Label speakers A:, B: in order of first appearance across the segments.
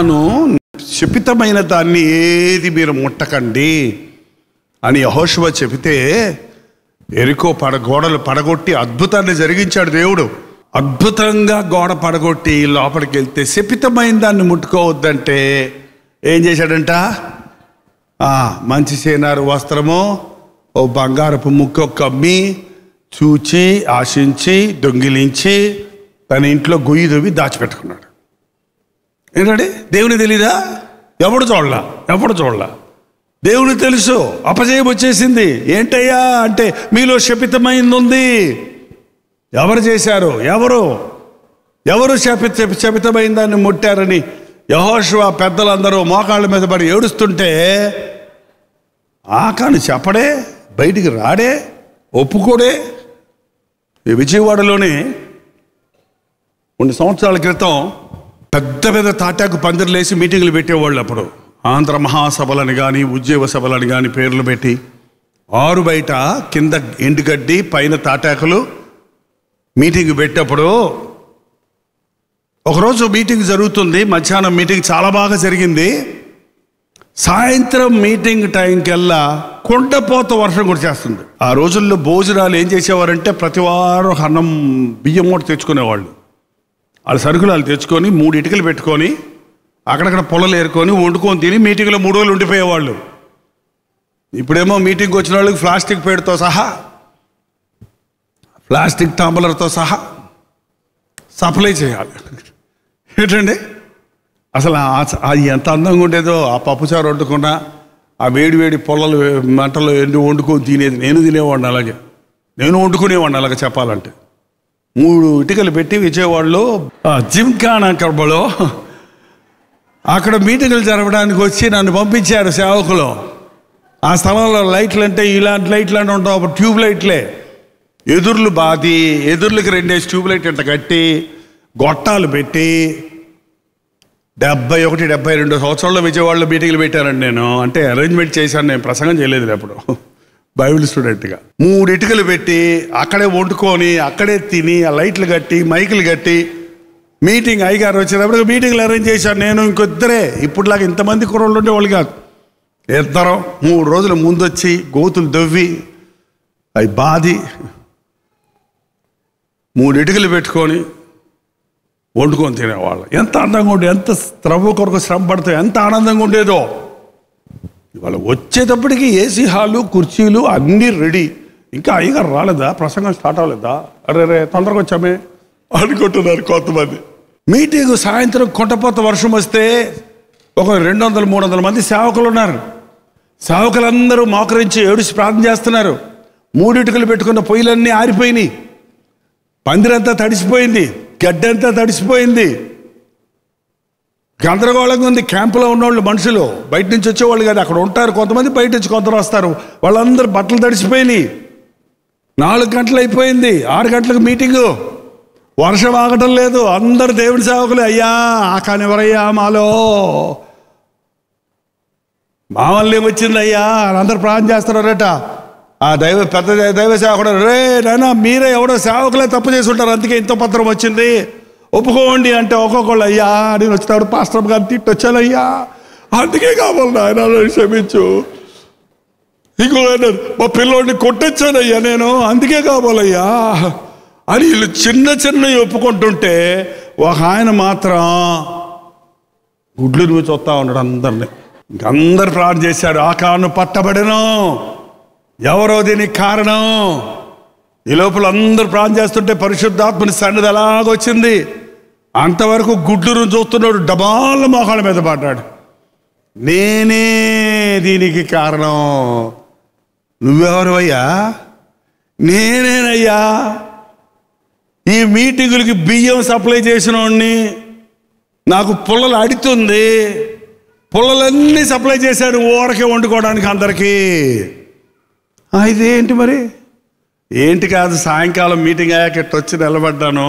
A: తాను శపితమైన దాన్ని ఏది మీరు ముట్టకండి అని యహోశువ చెబితే ఎరుకో పడ గోడలు పడగొట్టి అద్భుతాన్ని జరిగించాడు దేవుడు అద్భుతంగా గోడ పడగొట్టి లోపలికి వెళ్తే శపితమైన దాన్ని ముట్టుకోవద్దంటే ఏం చేశాడంట మంచి చేనారు వస్త్రము ఓ బంగారపు ముక్కు కమ్మి చూచి ఆశించి దొంగిలించి తన ఇంట్లో గుయ్యి దువ్వి దాచిపెట్టుకున్నాడు ఏంటండి దేవుని తెలీదా ఎవడు చూడలా ఎవడు చూడలా దేవుని తెలుసు అపజయం వచ్చేసింది ఏంటయ్యా అంటే మీలో శపితమైంది ఉంది ఎవరు చేశారు ఎవరు ఎవరు శపిత శపితమైన దాన్ని ముట్టారని యహోశివ పెద్దలందరూ మోకాళ్ళ మీద పడి ఏడుస్తుంటే ఆకాను చెప్పడే బయటికి రాడే ఒప్పుకోడే విజయవాడలోనే కొన్ని సంవత్సరాల క్రితం పెద్ద పెద్ద తాటాకు లేసి మీటింగులు పెట్టేవాళ్ళు అప్పుడు ఆంధ్ర మహాసభలని కానీ ఉద్యోగ సభలని కానీ పేర్లు పెట్టి ఆరు బయట కింద ఎండుగడ్డి పైన తాటాకులు మీటింగ్ పెట్టేప్పుడు ఒకరోజు మీటింగ్ జరుగుతుంది మధ్యాహ్నం మీటింగ్ చాలా బాగా జరిగింది సాయంత్రం మీటింగ్ టైంకెల్లా కొండపోత వర్షం కూడా చేస్తుంది ఆ రోజుల్లో భోజనాలు ఏం చేసేవారంటే ప్రతి వారం అన్నం బియ్యం కూడా తెచ్చుకునేవాళ్ళు వాళ్ళు సరుకులు వాళ్ళు తెచ్చుకొని మూడు ఇటుకలు పెట్టుకొని అక్కడక్కడ పొలలు ఏరుకొని వండుకొని తిని మీటింగ్లో మూడు రోజులు ఉండిపోయేవాళ్ళు ఇప్పుడేమో మీటింగ్కి వచ్చిన వాళ్ళకి ప్లాస్టిక్ పేడతో సహా ప్లాస్టిక్ తాంబలర్తో సహా సప్లై చేయాలి ఏంటండి అసలు అది ఎంత అందంగా ఉండేదో ఆ పప్పుచారు వండుకున్నా ఆ వేడి వేడి పొలలు మంటలు ఎండి వండుకొని తినేది నేను తినేవాడిని అలాగే నేను వండుకునేవాడిని అలాగే చెప్పాలంటే మూడు ఇటుకలు పెట్టి విజయవాడలో జిమ్కాన కడబలో అక్కడ మీటింగ్లు జరపడానికి వచ్చి నన్ను పంపించారు సేవకులు ఆ స్థలంలో లైట్లు అంటే ఇలాంటి లైట్లు అని ఉంటాం ట్యూబ్ లైట్లే ఎదుర్లు బాది ఎదుర్లకి రెండేసి ట్యూబ్ లైట్ అంట కట్టి గొట్టాలు పెట్టి డెబ్బై ఒకటి డెబ్బై రెండు సంవత్సరాల్లో విజయవాడలో మీటింగ్లు పెట్టానండి నేను అంటే అరేంజ్మెంట్ చేశాను నేను ప్రసంగం చేయలేదు అప్పుడు బైబిల్ స్టూడెంట్గా మూడు ఇటుకలు పెట్టి అక్కడే వండుకొని అక్కడే తిని ఆ లైట్లు కట్టి మైకులు కట్టి మీటింగ్ అయ్యగారు వచ్చినప్పుడు మీటింగ్లు అరేంజ్ చేశాను నేను ఇంకొద్దరే ఇప్పుడులాగా ఇంతమంది కుర్రోళ్ళు వాళ్ళు కాదు ఇద్దరం మూడు రోజుల వచ్చి గోతులు దవ్వి అవి బాది మూడు ఇటుకలు పెట్టుకొని వండుకొని తినేవాళ్ళు ఎంత అందంగా ఉండే ఎంత త్రవ్వ కొరకు శ్రమ పడుతుంది ఎంత ఆనందంగా ఉండేదో ఇవాళ వచ్చేటప్పటికి ఏసీ హాలు కుర్చీలు అన్నీ రెడీ ఇంకా అయ్యగారు రాలేదా ప్రసంగం స్టార్ట్ అవ్వలేదా అరే రే తొందరగా వచ్చామే అనుకుంటున్నారు కొంతమంది మీటింగ్ సాయంత్రం కొంటపోత వర్షం వస్తే ఒక రెండు వందల మూడు వందల మంది సేవకులు ఉన్నారు సేవకులందరూ మోకరించి ఏడుచి ప్రార్థన చేస్తున్నారు మూడిటికలు పెట్టుకున్న పొయ్యిలన్నీ ఆరిపోయినాయి పందిరంతా తడిసిపోయింది గడ్డంతా తడిసిపోయింది గందరగోళంగా ఉంది క్యాంపులో ఉన్నవాళ్ళు మనుషులు బయట నుంచి వచ్చేవాళ్ళు కాదు అక్కడ ఉంటారు కొంతమంది బయట నుంచి కొందరు వస్తారు వాళ్ళందరూ బట్టలు తడిసిపోయినాయి నాలుగు గంటలు అయిపోయింది ఆరు గంటలకు మీటింగు వర్షం ఆగటం లేదు అందరు దేవుడి సేవకులు అయ్యా ఎవరయ్యా మాలో మామల్ని వల్ల ఏమొచ్చిందయ్యా అందరు ప్రాణం చేస్తున్నారట ఆ దైవ పెద్ద దైవ సేవకుడు రే నాయన మీరే ఎవడో సేవకులే తప్పు చేసి ఉంటారు అందుకే ఇంత పత్రం వచ్చింది ఒప్పుకోండి అంటే ఒక్కొక్కళ్ళు అయ్యా నేను వచ్చినప్పుడు పాస్టర్ గారు తిట్టొచ్చానయ్యా అందుకే కావాలి నాయన క్షమించు ఇంకొకరు మా పిల్లోడిని కొట్టొచ్చానయ్యా నేను అందుకే కావాలయ్యా అని వీళ్ళు చిన్న చిన్నవి ఒప్పుకుంటుంటే ఒక ఆయన మాత్రం గుడ్లు నువ్వు చూస్తా ఉన్నాడు అందరిని ఇంకందరు ప్రాణం చేశాడు ఆ కారణం పట్టబడను ఎవరో దీనికి కారణం ఈ లోపల అందరు ప్రాణం చేస్తుంటే పరిశుద్ధాత్మని సన్నిధి ఎలాగొచ్చింది అంతవరకు గుడ్డును చూస్తున్నాడు డబాల మొహాల మీద పడ్డాడు నేనే దీనికి కారణం అయ్యా నేనేనయ్యా ఈ మీటింగులకి బియ్యం సప్లై చేసిన వాడిని నాకు పుల్లలు అడుతుంది పుల్లలన్నీ సప్లై చేశాడు ఓరకే వండుకోవడానికి అందరికీ ఇదేంటి మరి ఏంటి కాదు సాయంకాలం మీటింగ్ అయ్యాక వచ్చి నిలబడ్డాను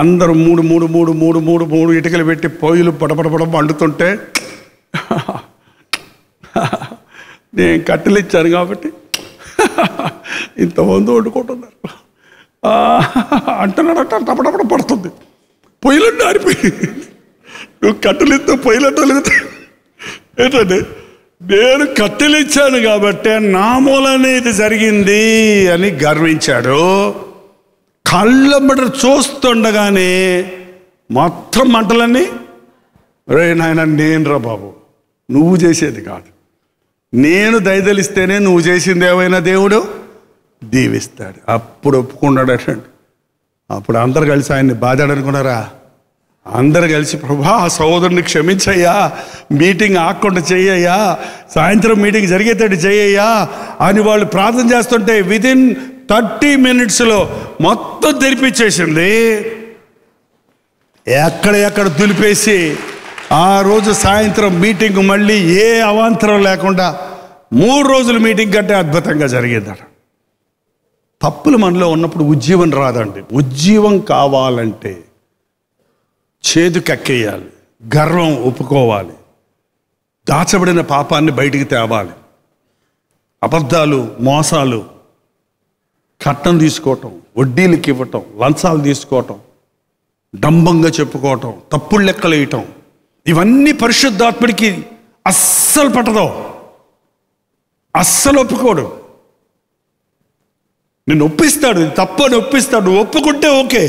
A: అందరూ మూడు మూడు మూడు మూడు మూడు మూడు ఇటుకలు పెట్టి పొయ్యిలు పడపడపడ వండుతుంటే నేను కట్టెలు ఇచ్చాను కాబట్టి ఇంతమంది వండుకుంటున్నారు అంటున్నాడట టపటపడ పడుతుంది పొయ్యిలు ఆరిపోయి నువ్వు కట్టెలు ఇస్తే పొయ్యిలంటే ఏంటంటే నేను కట్టెలు ఇచ్చాను కాబట్టి నా మూలనే ఇది జరిగింది అని గర్వించాడు కళ్ళ బట చూస్తుండగానే మొత్తం మంటలన్నీ రే నాయన నేనురా బాబు నువ్వు చేసేది కాదు నేను దయదలిస్తేనే నువ్వు చేసింది ఏమైనా దేవుడు దీవిస్తాడు అప్పుడు ఒప్పుకున్నాడటండి అప్పుడు అందరు కలిసి ఆయన్ని బాధాడనుకున్నారా అందరు కలిసి ప్రభా సోదరుని క్షమించయ్యా మీటింగ్ ఆకుండా చెయ్యయ్యా సాయంత్రం మీటింగ్ జరిగేటట్టు చెయ్యయ్యా అని వాళ్ళు ప్రార్థన చేస్తుంటే విదిన్ థర్టీ మినిట్స్లో మొత్తం తెరిపించేసింది ఎక్కడ ఎక్కడ దులిపేసి ఆ రోజు సాయంత్రం మీటింగ్ మళ్ళీ ఏ అవాంతరం లేకుండా మూడు రోజులు మీటింగ్ కంటే అద్భుతంగా జరిగిందట తప్పులు మనలో ఉన్నప్పుడు ఉజ్జీవం రాదండి ఉజ్జీవం కావాలంటే చేదు కక్కేయాలి గర్వం ఒప్పుకోవాలి దాచబడిన పాపాన్ని బయటికి తేవాలి అబద్ధాలు మోసాలు కట్నం తీసుకోవటం వడ్డీలకి ఇవ్వటం లంచాలు తీసుకోవటం డంబంగా చెప్పుకోవటం తప్పుడు లెక్కలు వేయటం ఇవన్నీ పరిశుద్ధాత్మడికి అస్సలు పట్టదు అస్సలు ఒప్పుకోడు నేను ఒప్పిస్తాడు తప్పు అని ఒప్పిస్తాడు ఒప్పుకుంటే ఓకే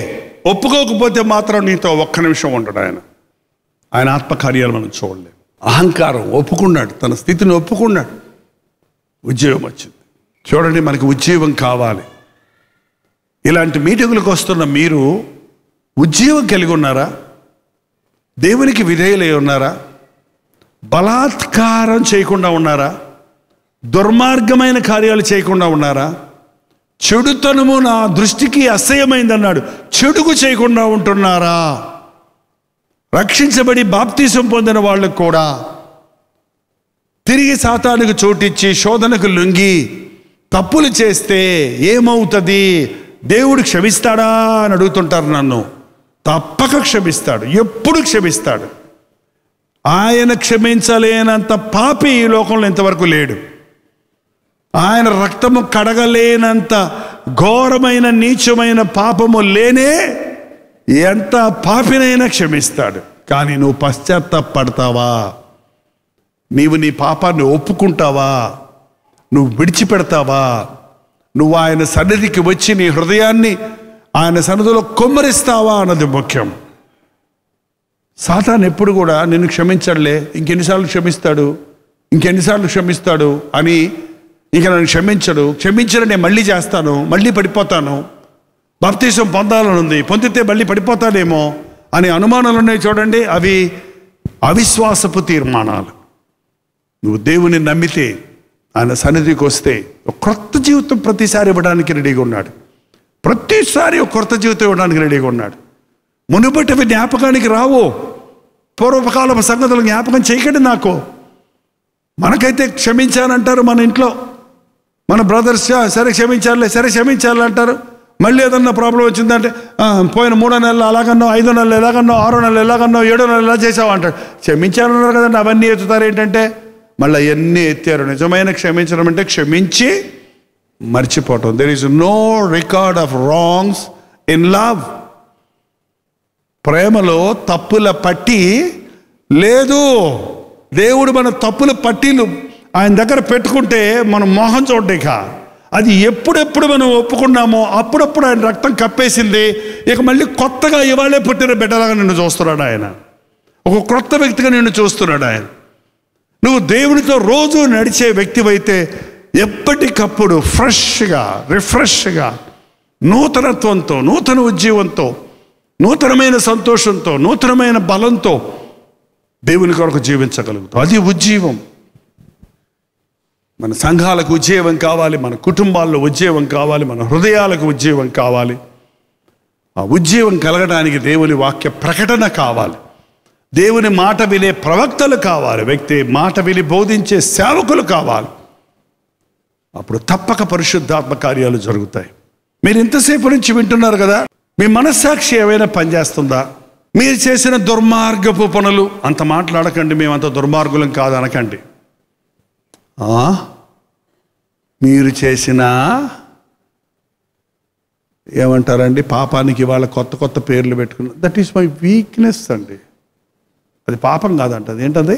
A: ఒప్పుకోకపోతే మాత్రం నీతో ఒక్క నిమిషం ఉండడు ఆయన ఆయన ఆత్మకార్యాలు మనం చూడలేము అహంకారం ఒప్పుకున్నాడు తన స్థితిని ఒప్పుకున్నాడు ఉద్యోగం వచ్చింది చూడండి మనకి ఉద్యోగం కావాలి ఇలాంటి మీటింగులకు వస్తున్న మీరు ఉద్యోగం కలిగి ఉన్నారా దేవునికి విధేయులై ఉన్నారా బలాత్కారం చేయకుండా ఉన్నారా దుర్మార్గమైన కార్యాలు చేయకుండా ఉన్నారా చెడుతనము నా దృష్టికి అసహ్యమైందన్నాడు చెడుకు చేయకుండా ఉంటున్నారా రక్షించబడి బాప్తీసం పొందిన వాళ్ళకు కూడా తిరిగి శాతానికి చోటిచ్చి శోధనకు లొంగి తప్పులు చేస్తే ఏమవుతుంది దేవుడు క్షమిస్తాడా అని అడుగుతుంటారు నన్ను తప్పక క్షమిస్తాడు ఎప్పుడు క్షమిస్తాడు ఆయన క్షమించలేనంత పాపి ఈ లోకంలో ఇంతవరకు లేడు ఆయన రక్తము కడగలేనంత ఘోరమైన నీచమైన పాపము లేనే ఎంత పాపినైనా క్షమిస్తాడు కానీ నువ్వు పశ్చాత్తాపడతావా నీవు నీ పాపాన్ని ఒప్పుకుంటావా నువ్వు విడిచిపెడతావా నువ్వు ఆయన సన్నిధికి వచ్చి నీ హృదయాన్ని ఆయన సన్నిధిలో కొమ్మరిస్తావా అన్నది ముఖ్యం సాతాన్ ఎప్పుడు కూడా నిన్ను క్షమించడలే ఇంకెన్నిసార్లు క్షమిస్తాడు ఇంకెన్నిసార్లు క్షమిస్తాడు అని ఇక నన్ను క్షమించడు క్షమించడం నేను మళ్ళీ చేస్తాను మళ్ళీ పడిపోతాను పొందాలని ఉంది పొందితే మళ్ళీ పడిపోతానేమో అనే అనుమానాలు ఉన్నాయి చూడండి అవి అవిశ్వాసపు తీర్మానాలు నువ్వు దేవుని నమ్మితే ఆయన సన్నిధికి వస్తే క్రొత్త జీవితం ప్రతిసారి ఇవ్వడానికి రెడీగా ఉన్నాడు ప్రతిసారి ఒక క్రొత్త జీవితం ఇవ్వడానికి రెడీగా ఉన్నాడు మునుపటివి జ్ఞాపకానికి రావు పూర్వకాలం సంగతులు జ్ఞాపకం చేయకండి నాకు మనకైతే క్షమించానంటారు మన ఇంట్లో మన బ్రదర్స్ సరే క్షమించాలే సరే క్షమించాలి అంటారు మళ్ళీ ఏదన్నా ప్రాబ్లం వచ్చిందంటే పోయిన మూడో నెలలు అలాగన్నో ఐదో నెలలు ఎలాగన్నో ఆరో నెలలు ఎలాగన్నో ఏడో నెలలు ఎలా చేసావు అంటాడు క్షమించాలన్నారు కదండి అవన్నీ ఎత్తుతారు ఏంటంటే మళ్ళీ అవన్నీ ఎత్తారు నిజమైన క్షమించడం అంటే క్షమించి మర్చిపోవటం there is no record of wrongs in love ప్రేమలో తప్పుల పట్టి లేదు దేవుడు మన తప్పుల పట్టీలు ఆయన దగ్గర పెట్టుకుంటే మనం మోహం చూడలేక అది ఎప్పుడెప్పుడు మనం ఒప్పుకున్నామో అప్పుడప్పుడు ఆయన రక్తం కప్పేసింది ఇక మళ్ళీ కొత్తగా ఇవాళే పుట్టిన బిడ్డలాగా నిన్ను చూస్తున్నాడు ఆయన ఒక క్రొత్త వ్యక్తిగా నిన్ను చూస్తున్నాడు ఆయన నువ్వు దేవునితో రోజు నడిచే వ్యక్తివైతే ఎప్పటికప్పుడు ఫ్రెష్గా రిఫ్రెష్గా నూతనత్వంతో నూతన ఉద్యమంతో నూతనమైన సంతోషంతో నూతనమైన బలంతో దేవుని కొరకు జీవించగలుగుతాం అది ఉజ్జీవం మన సంఘాలకు ఉజ్జీవం కావాలి మన కుటుంబాల్లో ఉజ్జీవం కావాలి మన హృదయాలకు ఉజ్జీవం కావాలి ఆ ఉజ్జీవం కలగడానికి దేవుని వాక్య ప్రకటన కావాలి దేవుని మాట వినే ప్రవక్తలు కావాలి వ్యక్తి మాట విని బోధించే సేవకులు కావాలి అప్పుడు తప్పక పరిశుద్ధాత్మ కార్యాలు జరుగుతాయి మీరు ఇంతసేపు నుంచి వింటున్నారు కదా మీ మనస్సాక్షి ఏమైనా పనిచేస్తుందా మీరు చేసిన దుర్మార్గపు పనులు అంత మాట్లాడకండి మేము అంత దుర్మార్గులం కాదనకండి మీరు చేసిన ఏమంటారండి పాపానికి వాళ్ళ కొత్త కొత్త పేర్లు పెట్టుకున్నారు దట్ ఈస్ మై వీక్నెస్ అండి అది పాపం కాదంట అది ఏంటది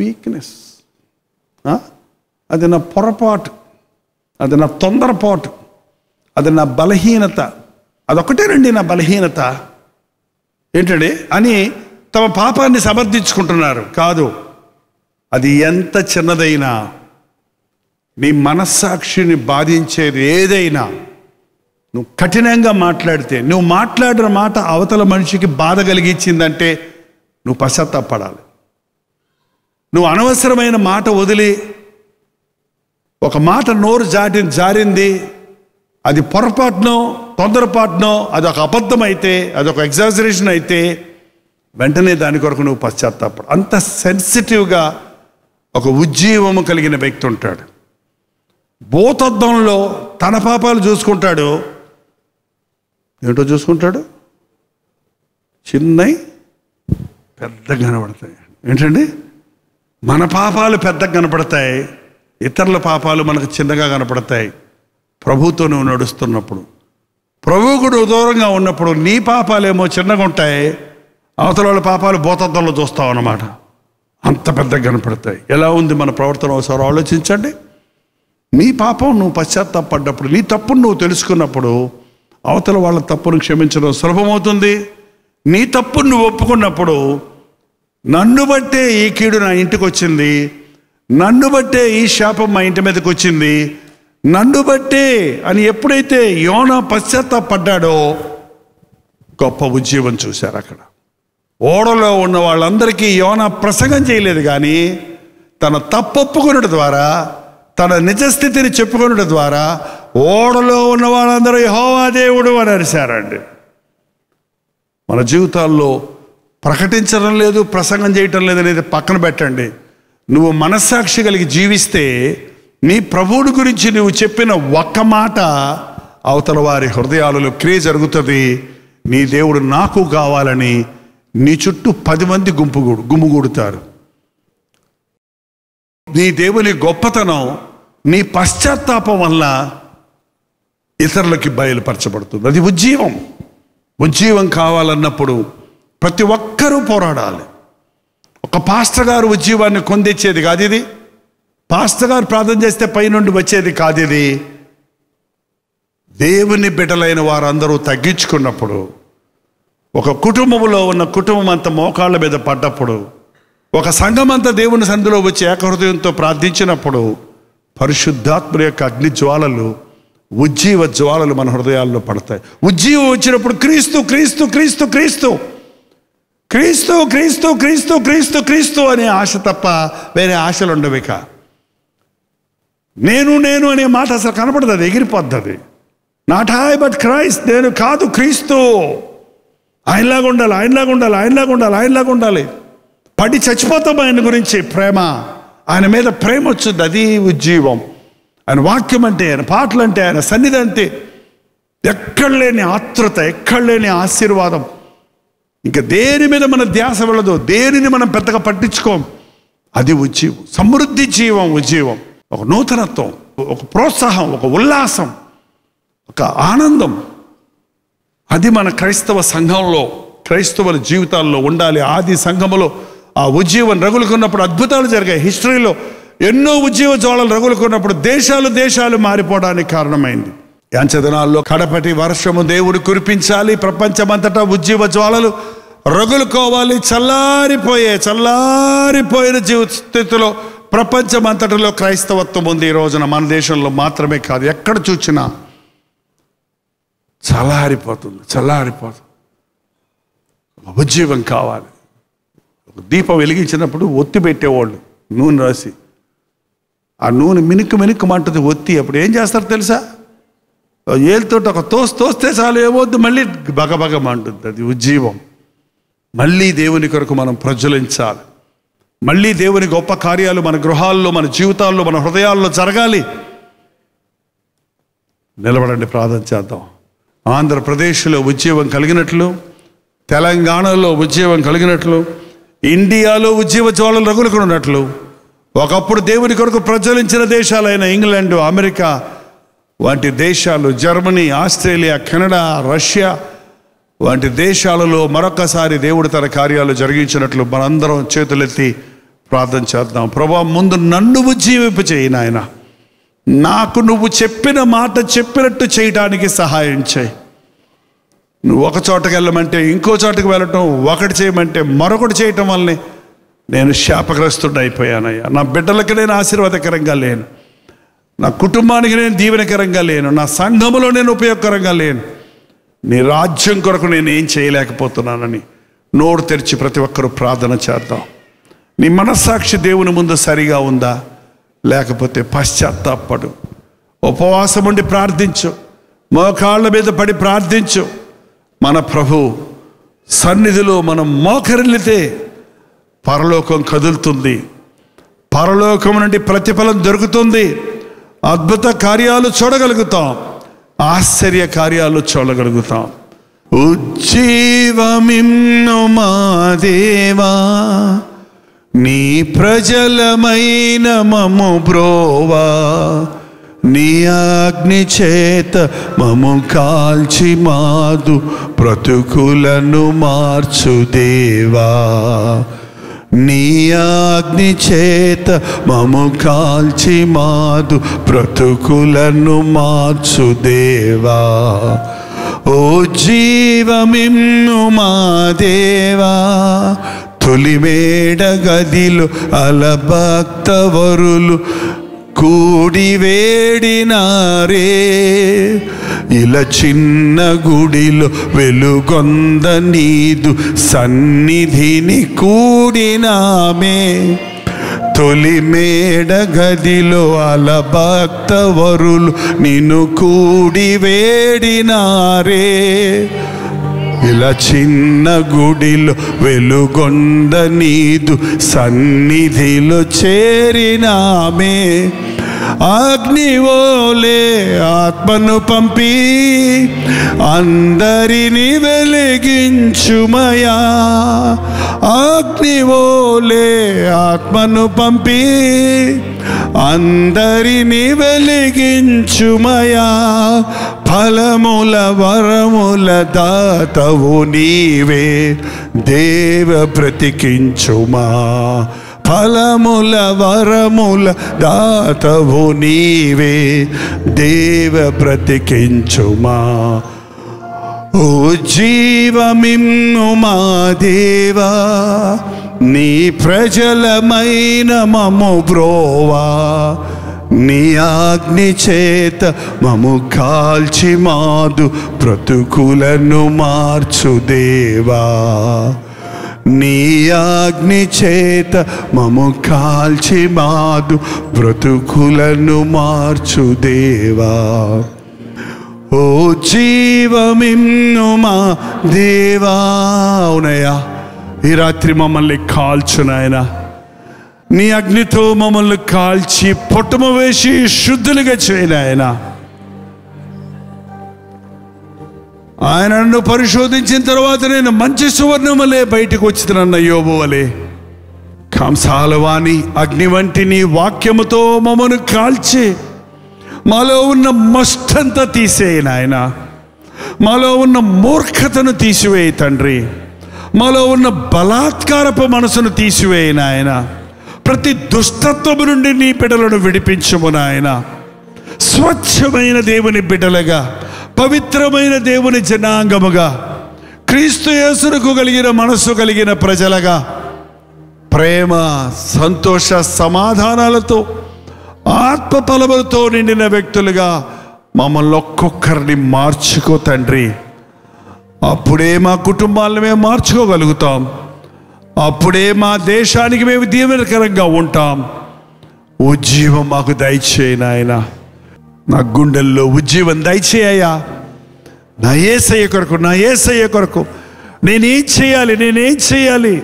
A: వీక్నెస్ అది నా పొరపాటు అది నా తొందరపాటు అది నా బలహీనత అదొకటేనండి నా బలహీనత ఏంటండి అని తమ పాపాన్ని సమర్థించుకుంటున్నారు కాదు అది ఎంత చిన్నదైనా నీ మనస్సాక్షిని బాధించేది ఏదైనా నువ్వు కఠినంగా మాట్లాడితే నువ్వు మాట్లాడిన మాట అవతల మనిషికి బాధ కలిగించిందంటే నువ్వు పశ్చాత్తాపడాలి నువ్వు అనవసరమైన మాట వదిలి ఒక మాట నోరు జాటి జారింది అది పొరపాటునో తొందరపాటునో అది ఒక అబద్ధం అయితే అది ఒక ఎగ్జాజరేషన్ అయితే వెంటనే దాని కొరకు నువ్వు పశ్చాత్తాపడు అంత సెన్సిటివ్గా ఒక ఉజ్జీవము కలిగిన వ్యక్తి ఉంటాడు భూతద్దంలో తన పాపాలు చూసుకుంటాడు ఏంటో చూసుకుంటాడు చిన్నై పెద్దగా కనబడతాయి ఏంటండి మన పాపాలు పెద్దగా కనపడతాయి ఇతరుల పాపాలు మనకు చిన్నగా కనపడతాయి ప్రభుతో నువ్వు నడుస్తున్నప్పుడు కూడా దూరంగా ఉన్నప్పుడు నీ పాపాలేమో చిన్నగా ఉంటాయి అవతల వాళ్ళ పాపాలు భూతద్దంలో చూస్తావు అన్నమాట అంత పెద్దగా కనపడతాయి ఎలా ఉంది మన ప్రవర్తన ఒకసారి ఆలోచించండి నీ పాపం నువ్వు పశ్చాత్తాపడ్డప్పుడు నీ తప్పును నువ్వు తెలుసుకున్నప్పుడు అవతల వాళ్ళ తప్పును క్షమించడం సులభమవుతుంది నీ తప్పు నువ్వు ఒప్పుకున్నప్పుడు నన్ను బట్టే ఈ కీడు నా ఇంటికి వచ్చింది నన్ను బట్టే ఈ శాపం మా ఇంటి మీదకి వచ్చింది నన్ను బట్టే అని ఎప్పుడైతే యోన పశ్చాత్తాపడ్డాడో గొప్ప ఉద్యమం చూశారు అక్కడ ఓడలో ఉన్న వాళ్ళందరికీ యోన ప్రసంగం చేయలేదు కానీ తన తప్పొప్పుకునడం ద్వారా తన నిజస్థితిని చెప్పుకునడం ద్వారా ఓడలో ఉన్న వాళ్ళందరూ యహోవా దేవుడు అని అరిశారండి మన జీవితాల్లో ప్రకటించడం లేదు ప్రసంగం చేయటం లేదు అనేది పక్కన పెట్టండి నువ్వు మనస్సాక్షి కలిగి జీవిస్తే నీ ప్రభువుడి గురించి నువ్వు చెప్పిన ఒక్క మాట అవతల వారి హృదయాలలో క్రియ జరుగుతుంది నీ దేవుడు నాకు కావాలని నీ చుట్టూ పది మంది గుంపు గుమ్ముగూడుతారు నీ దేవుని గొప్పతనం నీ పశ్చాత్తాపం వల్ల ఇతరులకి బయలుపరచబడుతుంది అది ఉజ్జీవం ఉజ్జీవం కావాలన్నప్పుడు ప్రతి ఒక్కరూ పోరాడాలి ఒక పాస్టర్ గారు ఉజ్జీవాన్ని కొందిచ్చేది కాదు ఇది పాస్టర్ గారు ప్రార్థన చేస్తే పైనుండి వచ్చేది కాదు ఇది దేవుని బిడ్డలైన వారందరూ తగ్గించుకున్నప్పుడు ఒక కుటుంబంలో ఉన్న కుటుంబం అంత మోకాళ్ళ మీద పడ్డప్పుడు ఒక సంఘం అంతా దేవుని సంధిలో వచ్చి ఏకహృదయంతో ప్రార్థించినప్పుడు పరిశుద్ధాత్మ యొక్క అగ్ని జ్వాలలు ఉజ్జీవ జ్వాలలు మన హృదయాల్లో పడతాయి ఉజ్జీవం వచ్చినప్పుడు క్రీస్తు క్రీస్తు క్రీస్తు క్రీస్తు క్రీస్తు క్రీస్తు క్రీస్తు క్రీస్తు క్రీస్తు అనే ఆశ తప్ప వేరే ఆశలు ఉండవిక నేను నేను అనే మాట అసలు కనపడదు అది ఎగిరిపోద్ది నాట్ హై బట్ క్రైస్ట్ నేను కాదు క్రీస్తు ఆయనలాగా ఉండాలి ఆయనలాగా ఉండాలి ఆయనలాగా ఉండాలి ఆయనలాగా ఉండాలి పడి చచ్చిపోతాం ఆయన గురించి ప్రేమ ఆయన మీద ప్రేమ వచ్చింది అది ఉజ్జీవం ఆయన వాక్యం అంటే ఆయన పాటలు అంటే ఆయన సన్నిధి అంటే ఎక్కడ లేని ఆత్రుత ఎక్కడ లేని ఆశీర్వాదం ఇంకా దేని మీద మన ధ్యాస వెళ్ళదు దేనిని మనం పెద్దగా పట్టించుకోం అది ఉజ్జీవం సమృద్ధి జీవం ఉజ్జీవం ఒక నూతనత్వం ఒక ప్రోత్సాహం ఒక ఉల్లాసం ఒక ఆనందం అది మన క్రైస్తవ సంఘంలో క్రైస్తవుల జీవితాల్లో ఉండాలి ఆది సంఘములో ఆ ఉజ్జీవం రగులుకున్నప్పుడు అద్భుతాలు జరిగాయి హిస్టరీలో ఎన్నో ఉద్యోగ జోళలు రగులుకున్నప్పుడు దేశాలు దేశాలు మారిపోవడానికి కారణమైంది యాంచదనాల్లో కడపటి వర్షము దేవుడు కురిపించాలి ప్రపంచమంతటా ఉద్యోగ జ్వాలలు రగులుకోవాలి చల్లారిపోయే చల్లారిపోయిన జీవిత స్థితిలో ప్రపంచమంతటలో క్రైస్తవత్వం ఉంది ఈ రోజున మన దేశంలో మాత్రమే కాదు ఎక్కడ చూసినా చల్లారిపోతుంది చల్లారిపోతుంది ఉజ్జీవం కావాలి దీపం వెలిగించినప్పుడు ఒత్తి పెట్టేవాళ్ళు నూనె రాసి ఆ నూనె మినుక్కు మినుక్కుమంటుంది ఒత్తి అప్పుడు ఏం చేస్తారు తెలుసా ఏళ్ళతో ఒక తోస్ తోస్తే చాలు ఏమొద్దు మళ్ళీ బగబగమంటుంది అది ఉజ్జీవం మళ్ళీ దేవుని కొరకు మనం ప్రజ్వలించాలి మళ్ళీ దేవుని గొప్ప కార్యాలు మన గృహాల్లో మన జీవితాల్లో మన హృదయాల్లో జరగాలి నిలబడండి ప్రార్థన చేద్దాం ఆంధ్రప్రదేశ్లో ఉద్యోగం కలిగినట్లు తెలంగాణలో ఉద్యోగం కలిగినట్లు ఇండియాలో ఉద్యోగ జ్వాలలు రగులుకున్నట్లు ఒకప్పుడు దేవుని కొరకు ప్రజలించిన దేశాలైన ఇంగ్లాండ్ అమెరికా వంటి దేశాలు జర్మనీ ఆస్ట్రేలియా కెనడా రష్యా వంటి దేశాలలో మరొకసారి దేవుడు తన కార్యాలు జరిగించినట్లు మనందరం చేతులెత్తి ప్రార్థన చేద్దాం ప్రభా ముందు నన్ను ఉజ్జీవింపు చేయి నాయన నాకు నువ్వు చెప్పిన మాట చెప్పినట్టు చేయడానికి సహాయం చేయి నువ్వు ఒక చోటకి వెళ్ళమంటే ఇంకో చోటకి వెళ్ళటం ఒకటి చేయమంటే మరొకటి చేయటం వల్లనే నేను అయిపోయానయ్యా నా బిడ్డలకి నేను ఆశీర్వాదకరంగా లేను నా కుటుంబానికి నేను దీవెనకరంగా లేను నా సంఘములో నేను ఉపయోగకరంగా లేను నీ రాజ్యం కొరకు నేను ఏం చేయలేకపోతున్నానని నోరు తెరిచి ప్రతి ఒక్కరూ ప్రార్థన చేద్దాం నీ మనస్సాక్షి దేవుని ముందు సరిగా ఉందా లేకపోతే పశ్చాత్తాపడు ఉపవాసం ఉండి ప్రార్థించు మోకాళ్ళ మీద పడి ప్రార్థించు మన ప్రభు సన్నిధిలో మనం మోకరిల్లితే పరలోకం కదులుతుంది పరలోకం నుండి ప్రతిఫలం దొరుకుతుంది అద్భుత కార్యాలు చూడగలుగుతాం ఆశ్చర్య కార్యాలు చూడగలుగుతాం ఉజ్జీవమిన్ను మా దేవా నీ ప్రజలమైన మము బ్రోవా నీ అగ్ని చేత మము కాల్చి మాదు బ్రతుకులను మార్చు దేవా నీ అగ్ని చేత మము కాల్చి మాదు బ్రతుకులను మార్చు దేవా ఓ జీవమిన్ను మా దేవా తొలిమేడ గదిలు అలభక్త వరులు కూడి వేడినారే ఇలా చిన్న గుడిలో వెలుగొంద నీదు సన్నిధిని కూడినామే తొలి మేడ గదిలో అలభక్త వరులు నిన్ను కూడి వేడినారే ఇలా చిన్న గుడిలో వెలుగొండ నీదు సన్నిధిలో చేరినామే అగ్నివోలే ఆత్మను పంపి అందరిని వెలిగించుమయా అగ్నివోలే ఆత్మను పంపి అందరిని వెలిగించుమయా ఫలముల వరముల దాతవు నీవే దేవ బ్రతికించుమా ఫలముల వరముల దాతవు నీవే దేవ ప్రతికించుమా ఓ జీవమిమ్ను మా దేవా నీ ప్రజలమైన మము బ్రోవా నీ ఆగ్ని చేత మము కాల్చి మాదు బ్రతుకులను మార్చు దేవా నీ అగ్ని చేత మము కాల్చి మాదు బ్రతుకులను మార్చు దేవా ఓ జీవమిన్ను మా దేవా అవునయ్యా ఈ రాత్రి మమ్మల్ని కాల్చునాయనా నీ అగ్నితో మమ్మల్ని కాల్చి పొట్టము వేసి శుద్ధులుగా చేయనాయనా ఆయన నన్ను పరిశోధించిన తర్వాత నేను మంచి సువర్ణములే బయటకు వచ్చినన్న యోబు వలే కంసాలవాణి అగ్ని వంటి నీ వాక్యముతో మమ్మను కాల్చి మాలో ఉన్న మస్తంతా తీసేయి నాయన మాలో ఉన్న మూర్ఖతను తీసివేయి తండ్రి మాలో ఉన్న బలాత్కారపు మనసును తీసివేయి నాయన ప్రతి దుష్టత్వము నుండి నీ బిడ్డలను విడిపించము నాయన స్వచ్ఛమైన దేవుని బిడ్డలుగా పవిత్రమైన దేవుని జనాంగముగా క్రీస్తు యేసునకు కలిగిన మనస్సు కలిగిన ప్రజలగా ప్రేమ సంతోష సమాధానాలతో ఆత్మ ఫలములతో నిండిన వ్యక్తులుగా మమ్మల్ని ఒక్కొక్కరిని మార్చుకో తండ్రి అప్పుడే మా కుటుంబాలను మేము మార్చుకోగలుగుతాం అప్పుడే మా దేశానికి మేము దీవెనకరంగా ఉంటాం ఉజ్జీవం మాకు దయచేయినాయనా నా గుండెల్లో ఉజ్జీవం దయచేయ్యా నా ఏసయ్య కొరకు నా ఏసయ్య కొరకు నేనేం చేయాలి నేనేం చేయాలి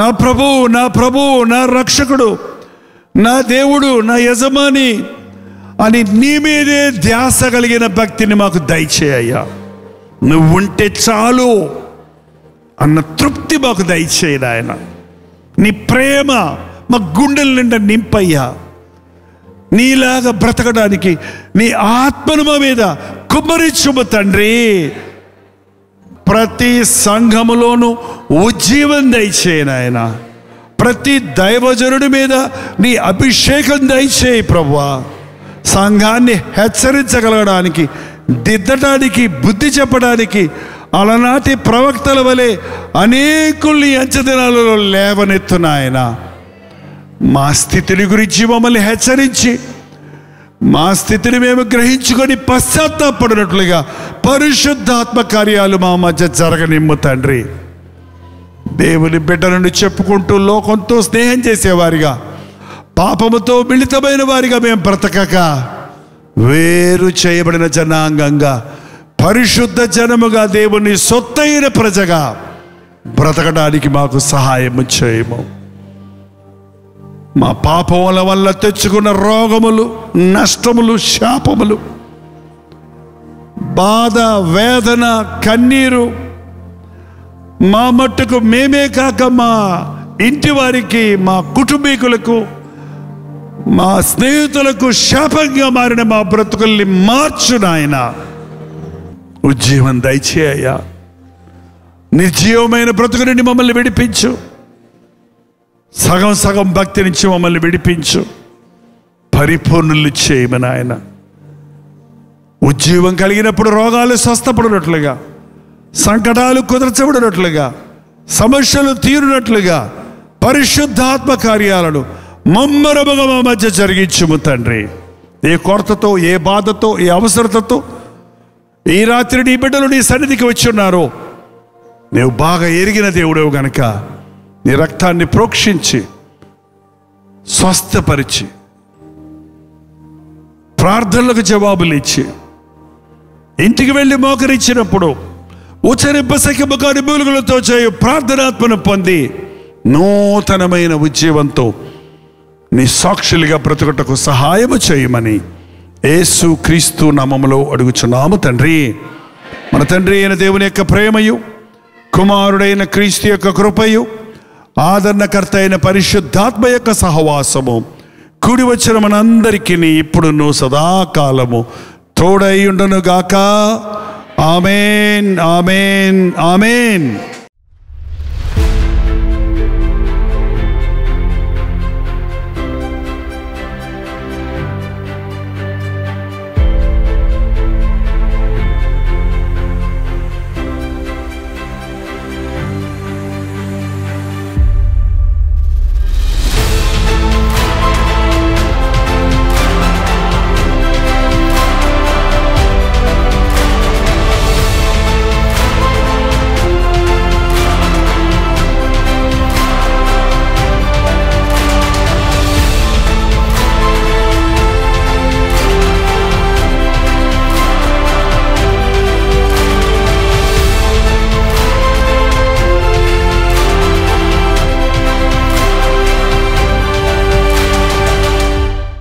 A: నా ప్రభు నా ప్రభువు నా రక్షకుడు నా దేవుడు నా యజమాని అని నీ మీదే ధ్యాస కలిగిన భక్తిని మాకు దయచేయ్యా నువ్వు ఉంటే చాలు అన్న తృప్తి మాకు దయచేయదాయన నీ ప్రేమ మా గుండెల నిండా నింపయ్యా నీలాగా బ్రతకడానికి నీ ఆత్మను మా మీద కుమ్మరించుము తండ్రి ప్రతి సంఘములోనూ ఉజ్జీవం నాయన ప్రతి దైవజనుడి మీద నీ అభిషేకం దయచేయి ప్రభువా సంఘాన్ని హెచ్చరించగలగడానికి దిద్దడానికి బుద్ధి చెప్పడానికి అలనాటి ప్రవక్తల వలె అనేకుల్ని అంచదినాలలో లేవనెత్తునాయన మా స్థితిని గురించి మమ్మల్ని హెచ్చరించి మా స్థితిని మేము గ్రహించుకొని పశ్చాత్తాపడినట్లుగా పరిశుద్ధాత్మ కార్యాలు మా మధ్య జరగనిమ్ము తండ్రి దేవుని బిడ్డలను చెప్పుకుంటూ లోకంతో స్నేహం చేసేవారిగా పాపముతో మిళితమైన వారిగా మేము బ్రతకక వేరు చేయబడిన జనాంగంగా పరిశుద్ధ జనముగా దేవుని సొత్తైన ప్రజగా బ్రతకడానికి మాకు సహాయం చేయము మా పాపముల వల్ల తెచ్చుకున్న రోగములు నష్టములు శాపములు బాధ వేదన కన్నీరు మా మట్టుకు మేమే కాక మా ఇంటి వారికి మా కుటుంబీకులకు మా స్నేహితులకు శాపంగా మారిన మా బ్రతుకుల్ని మార్చు నాయన ఉజ్జీవం దయచేయ నిర్జీవమైన బ్రతుకు నుండి మమ్మల్ని విడిపించు సగం సగం భక్తి నుంచి మమ్మల్ని విడిపించు పరిపూర్ణులు చేయమని ఆయన ఉజ్జీవం కలిగినప్పుడు రోగాలు స్వస్థపడినట్లుగా సంకటాలు కుదర్చబడినట్లుగా సమస్యలు తీరినట్లుగా పరిశుద్ధాత్మ కార్యాలను మమ్మరముగా మా మధ్య జరిగించుము తండ్రి ఏ కొరతతో ఏ బాధతో ఏ అవసరతతో ఈ రాత్రి నీ బిడ్డలు నీ సన్నిధికి వచ్చి ఉన్నారో నీవు బాగా ఎరిగిన దేవుడవు గనక నీ రక్తాన్ని ప్రోక్షించి స్వస్థపరిచి ప్రార్థనలకు జవాబులు ఇచ్చి ఇంటికి వెళ్ళి మోకరించినప్పుడు ఉచ్చరింపసకము మూలుగులతో చేయు ప్రార్థనాత్మను పొంది నూతనమైన ఉద్యమంతో నీ సాక్షులుగా బ్రతుకుటకు సహాయము చేయమని యేసు క్రీస్తు నామములో అడుగుచున్నాము తండ్రి మన తండ్రి అయిన దేవుని యొక్క ప్రేమయు కుమారుడైన క్రీస్తు యొక్క కృపయు ఆదరణకర్త అయిన పరిశుద్ధాత్మ యొక్క సహవాసము కూడి వచ్చిన మనందరికీ ఇప్పుడును సదాకాలము తోడై ఉండనుగాక ఆమెన్ ఆమెన్ ఆమెన్